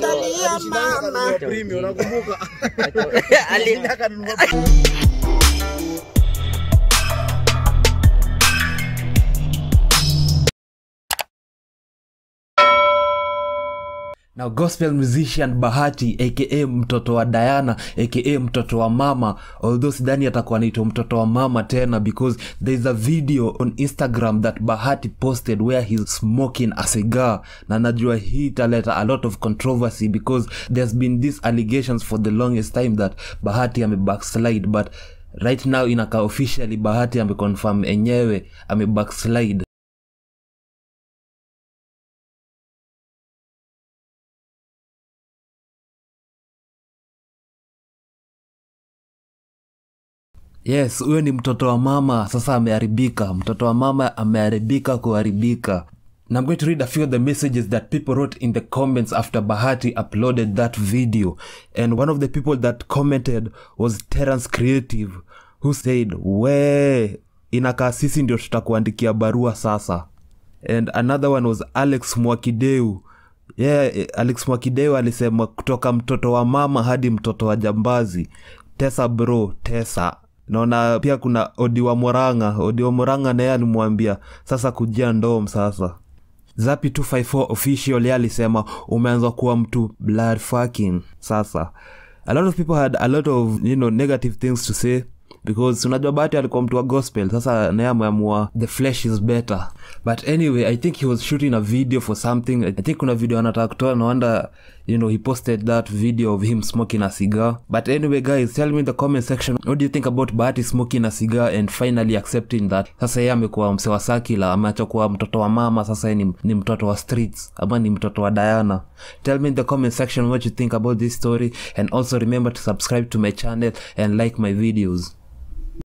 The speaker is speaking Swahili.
Talia mama. Premium unakumbuka? Alitaka nunua na gospel musician bahati aka mtoto wa diana aka mtoto wa mama although sidani atakuwa naitwa mtoto wa mama tena because there is a video on instagram that bahati posted where he's smoking a cigar na najua hii italeta a lot of controversy because there's been these allegations for the longest time that bahati amebackslide but right now inakaa officially bahati ameconfirm enyewe amebackslide yes huyo ni mtoto wa mama sasa ameharibika mtoto wa mama ameharibika kuharibika And I'm going to read a few of the messages that people wrote in the comments after Bahati uploaded that video. And one of the people that commented was Terence Creative, who said, We, sisi ndio tutakuandikia barua sasa. And another one was Alex Mwakideu. Yeah, Alex Mwakideu alisema kutoka mtoto wa mama hadi mtoto wa jambazi. Tesa bro, Tesa naona pia kuna odi wa Moranga. wa Moranga naye alimwambia sasa kujia ndom sasa. Zapi 254 official alisema umeanza kuwa mtu blood fucking sasa. A lot of people had a lot of you know negative things to say because unajua bahati alikuwa mtu wa gospel sasa naye ameamua the flesh is better but anyway i think he was shooting a video for something i think kuna video anataka kutoa nawanda you know he posted that video of him smoking a cigar but anyway guys tell me in the comment section what do you think about bahati smoking a cigar and finally accepting that sasa yeye amekuwa msewa sakila ameacha kuwa mtoto wa mama sasa ni, ni mtoto wa streets ama ni mtoto wa diana tell me in the comment section what you think about this story and also remember to subscribe to my channel and like my videos